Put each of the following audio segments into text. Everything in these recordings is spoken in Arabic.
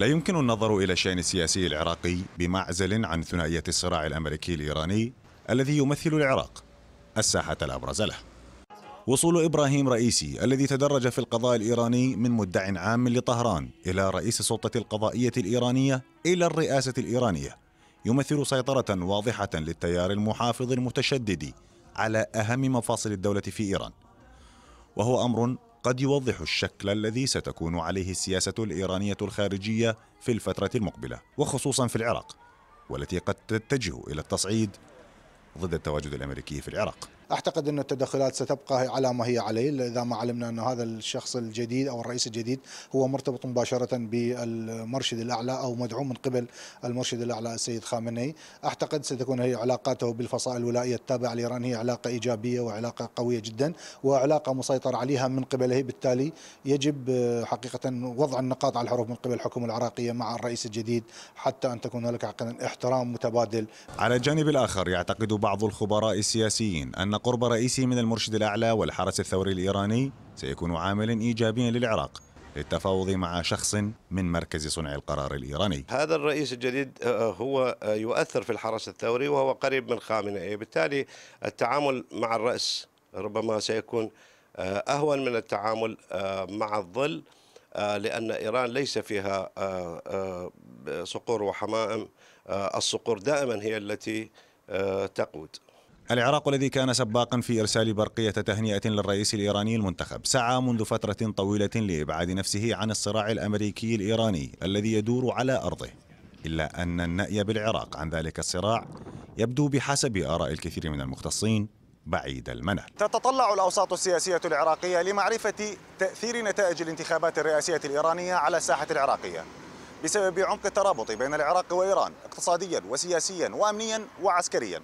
لا يمكن النظر إلى الشأن السياسي العراقي بمعزل عن ثنائية الصراع الأمريكي الإيراني الذي يمثل العراق الساحة الأبرز له وصول إبراهيم رئيسي الذي تدرج في القضاء الإيراني من مدع عام لطهران إلى رئيس السلطة القضائية الإيرانية إلى الرئاسة الإيرانية يمثل سيطرة واضحة للتيار المحافظ المتشدد على أهم مفاصل الدولة في إيران وهو أمر قد يوضح الشكل الذي ستكون عليه السياسة الإيرانية الخارجية في الفترة المقبلة وخصوصا في العراق والتي قد تتجه إلى التصعيد ضد التواجد الأمريكي في العراق اعتقد ان التدخلات ستبقى على ما هي عليه اذا ما علمنا ان هذا الشخص الجديد او الرئيس الجديد هو مرتبط مباشره بالمرشد الاعلى او مدعوم من قبل المرشد الاعلى السيد خامنئي اعتقد ستكون هي علاقاته بالفصائل الولائيه التابعه لايران هي علاقه ايجابيه وعلاقه قويه جدا وعلاقه مسيطر عليها من قبله بالتالي يجب آه، حقيقه وضع النقاط على الحروف من قبل الحكومه العراقيه مع الرئيس الجديد حتى ان تكون هناك احترام متبادل على الجانب الاخر يعتقد بعض الخبراء السياسيين ان أن قرب رئيسه من المرشد الأعلى والحرس الثوري الإيراني سيكون عاملا إيجابيا للعراق للتفاوض مع شخص من مركز صنع القرار الإيراني هذا الرئيس الجديد آه، آه، هو يؤثر في الحرس الثوري وهو قريب من خامنئي بالتالي التعامل مع الرأس ربما سيكون آه، أهون من التعامل مع الظل لأن إيران ليس فيها صقور وحمائم الصقور دائما هي التي تقود العراق الذي كان سباقا في إرسال برقية تهنئة للرئيس الإيراني المنتخب سعى منذ فترة طويلة لإبعاد نفسه عن الصراع الأمريكي الإيراني الذي يدور على أرضه إلا أن النأي بالعراق عن ذلك الصراع يبدو بحسب آراء الكثير من المختصين بعيد المنال تتطلع الأوساط السياسية العراقية لمعرفة تأثير نتائج الانتخابات الرئاسية الإيرانية على الساحة العراقية بسبب عمق الترابط بين العراق وإيران اقتصاديا وسياسيا وأمنيا وعسكريا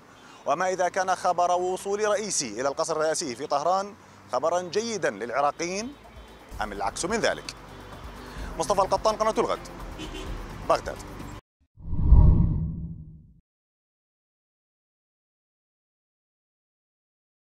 وما إذا كان خبر وصول رئيسي إلى القصر الرئاسي في طهران خبرا جيدا للعراقيين أم العكس من ذلك مصطفى القطان قناة الغد بغداد